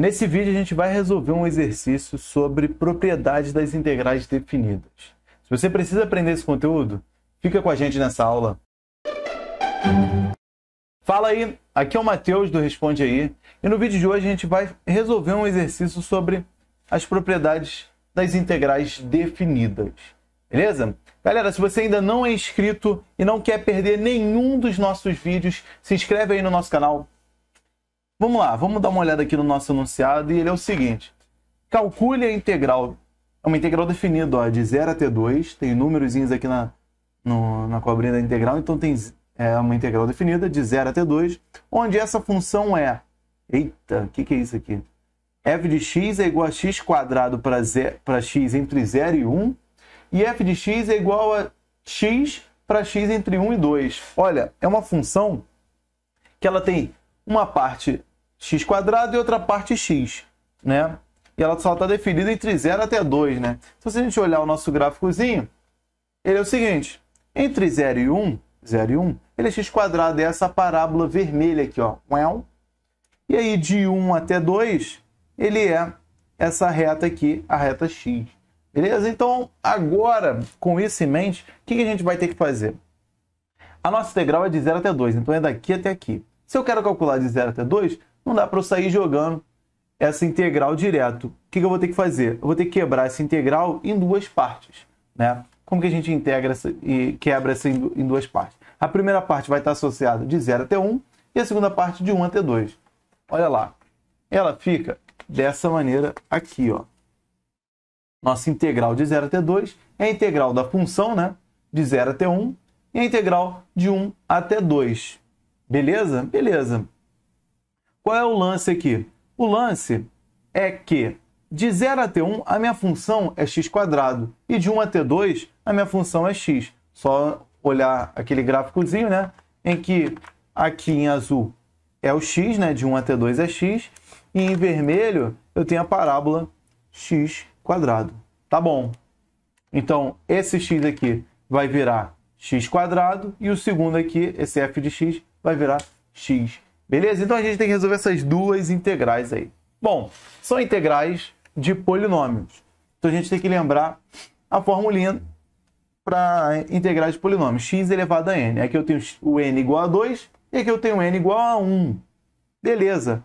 Nesse vídeo a gente vai resolver um exercício sobre propriedades das integrais definidas. Se você precisa aprender esse conteúdo, fica com a gente nessa aula. Fala aí, aqui é o Matheus do Responde Aí e no vídeo de hoje a gente vai resolver um exercício sobre as propriedades das integrais definidas. Beleza? Galera, se você ainda não é inscrito e não quer perder nenhum dos nossos vídeos, se inscreve aí no nosso canal, Vamos lá, vamos dar uma olhada aqui no nosso enunciado e ele é o seguinte. Calcule a integral. É uma integral definida, ó, de 0 até 2 Tem númerozinhos aqui na, no, na cobrinha da integral, então tem é, uma integral definida de 0 até 2 onde essa função é... Eita, o que, que é isso aqui? f de x é igual a x quadrado para x entre 0 e 1, e f de x é igual a x para x entre 1 e 2. Olha, é uma função que ela tem uma parte x quadrado e outra parte x, né? E ela só está definida entre 0 até 2, né? Então, se a gente olhar o nosso gráficozinho, ele é o seguinte, entre 0 e 1, 0 e 1, ele é x quadrado, é essa parábola vermelha aqui, ó. É e aí, de 1 até 2, ele é essa reta aqui, a reta x. Beleza? Então, agora, com isso em mente, o que a gente vai ter que fazer? A nossa integral é de 0 até 2, então é daqui até aqui. Se eu quero calcular de 0 até 2, não dá para eu sair jogando essa integral direto. O que, que eu vou ter que fazer? Eu vou ter que quebrar essa integral em duas partes. Né? Como que a gente integra essa, e quebra essa em duas partes? A primeira parte vai estar associada de 0 até 1 e a segunda parte de 1 até 2. Olha lá. Ela fica dessa maneira aqui. Ó. Nossa integral de 0 até 2 é a integral da função né? de 0 até 1 e a integral de 1 até 2. Beleza? Beleza. Qual é o lance aqui? O lance é que de 0 até 1, a minha função é x quadrado. E de 1 até 2, a minha função é x. Só olhar aquele gráficozinho, né? Em que aqui em azul é o x, né? De 1 até 2 é x. E em vermelho, eu tenho a parábola x quadrado. Tá bom. Então, esse x aqui vai virar x quadrado. E o segundo aqui, esse f de x, vai virar x Beleza? Então a gente tem que resolver essas duas integrais aí. Bom, são integrais de polinômios. Então a gente tem que lembrar a formulinha para integrais de polinômios, x elevado a n. Aqui eu tenho o n igual a 2 e aqui eu tenho o n igual a 1. Beleza.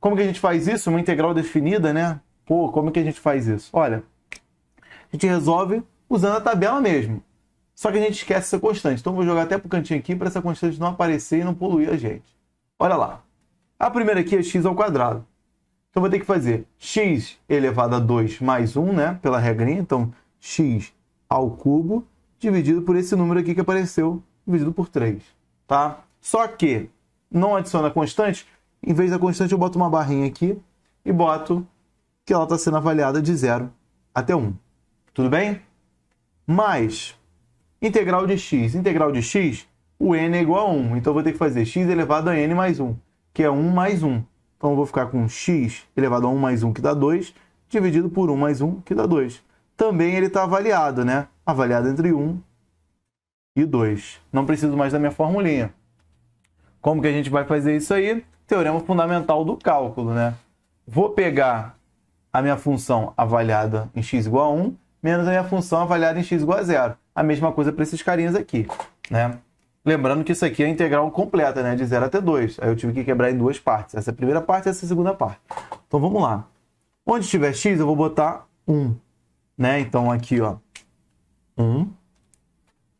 Como que a gente faz isso? Uma integral definida, né? Pô, como que a gente faz isso? Olha, a gente resolve usando a tabela mesmo. Só que a gente esquece essa constante. Então vou jogar até para o cantinho aqui para essa constante não aparecer e não poluir a gente. Olha lá. A primeira aqui é x ao quadrado. Então vou ter que fazer x elevado a 2 mais 1, né? Pela regrinha. Então, x ao cubo dividido por esse número aqui que apareceu, dividido por 3. Tá? Só que não adiciona constante. Em vez da constante, eu boto uma barrinha aqui e boto que ela está sendo avaliada de 0 até 1. Tudo bem? Mais integral de x. Integral de x o n é igual a 1. Então, eu vou ter que fazer x elevado a n mais 1, que é 1 mais 1. Então, eu vou ficar com x elevado a 1 mais 1, que dá 2, dividido por 1 mais 1, que dá 2. Também ele está avaliado, né? Avaliado entre 1 e 2. Não preciso mais da minha formulinha. Como que a gente vai fazer isso aí? Teorema fundamental do cálculo, né? Vou pegar a minha função avaliada em x igual a 1, menos a minha função avaliada em x igual a 0. A mesma coisa para esses carinhas aqui, né? Lembrando que isso aqui é integral completa, né? De 0 até 2. Aí eu tive que quebrar em duas partes. Essa é a primeira parte e essa é a segunda parte. Então vamos lá. Onde tiver x, eu vou botar 1. Né? Então aqui, ó. 1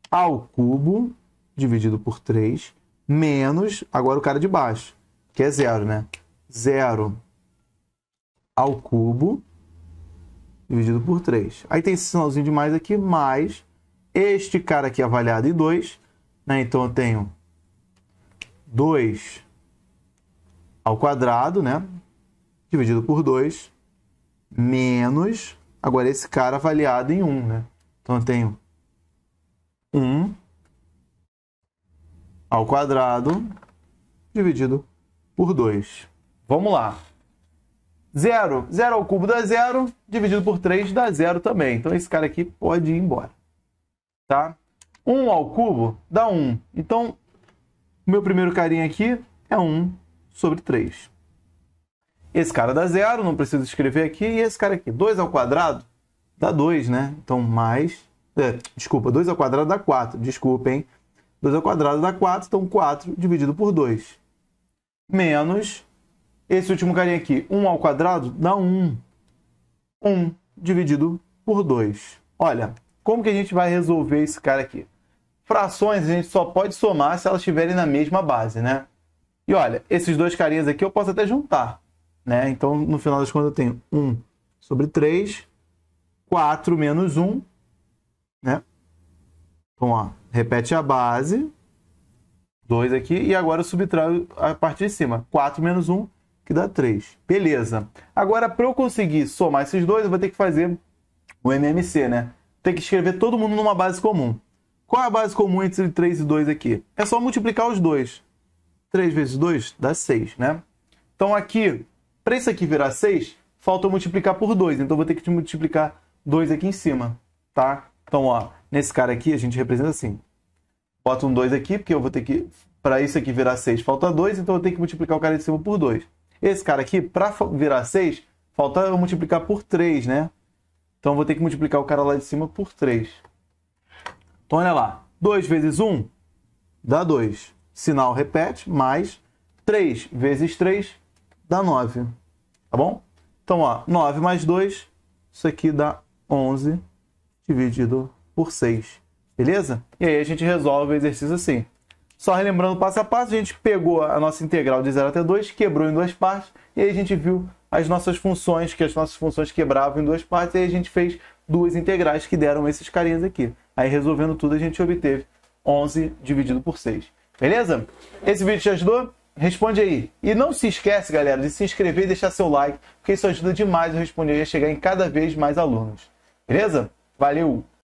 ao cubo dividido por 3 menos, agora o cara de baixo, que é 0, né? 0 ao cubo dividido por 3. Aí tem esse sinalzinho de mais aqui, mais este cara aqui avaliado em 2 né? Então eu tenho 2 ao quadrado, né? Dividido por 2, menos, agora esse cara avaliado em 1, um, né? Então eu tenho 1 um ao quadrado dividido por 2. Vamos lá. 0. 0 ao cubo dá 0, dividido por 3 dá 0 também. Então esse cara aqui pode ir embora. Tá? 1 ao cubo dá 1. Então, o meu primeiro carinha aqui é 1 sobre 3. Esse cara dá 0, não preciso escrever aqui. E esse cara aqui, 2 ao quadrado, dá 2, né? Então, mais... É, desculpa, 2 ao quadrado dá 4. Desculpem. 2 ao quadrado dá 4, então 4 dividido por 2. Menos esse último carinha aqui, 1 ao quadrado dá 1. 1 dividido por 2. Olha, como que a gente vai resolver esse cara aqui? frações a gente só pode somar se elas estiverem na mesma base, né? E olha, esses dois carinhas aqui eu posso até juntar, né? Então, no final das contas, eu tenho 1 sobre 3, 4 menos 1, né? Então, ó, repete a base, 2 aqui, e agora eu subtraio a parte de cima. 4 menos 1, que dá 3. Beleza. Agora, para eu conseguir somar esses dois, eu vou ter que fazer o MMC, né? Tem que escrever todo mundo numa base comum. Qual é a base comum entre 3 e 2 aqui? É só multiplicar os dois. 3 vezes 2 dá 6, né? Então aqui, para isso aqui virar 6, falta multiplicar por 2. Então vou ter que multiplicar 2 aqui em cima, tá? Então, ó, nesse cara aqui a gente representa assim. Bota um 2 aqui, porque eu vou ter que... Para isso aqui virar 6, falta 2, então eu tenho que multiplicar o cara de cima por 2. Esse cara aqui, para virar 6, falta eu multiplicar por 3, né? Então vou ter que multiplicar o cara lá de cima por 3. Então olha lá, 2 vezes 1 dá 2. Sinal repete, mais 3 vezes 3 dá 9. Tá bom? Então, ó, 9 mais 2, isso aqui dá 11 dividido por 6. Beleza? E aí a gente resolve o exercício assim. Só relembrando passo a passo, a gente pegou a nossa integral de 0 até 2, quebrou em duas partes, e aí a gente viu as nossas funções, que as nossas funções quebravam em duas partes, e aí a gente fez duas integrais que deram esses carinhas aqui. Aí resolvendo tudo a gente obteve 11 dividido por 6. Beleza? Esse vídeo te ajudou? Responde aí. E não se esquece, galera, de se inscrever e deixar seu like, porque isso ajuda demais a responder e a chegar em cada vez mais alunos. Beleza? Valeu!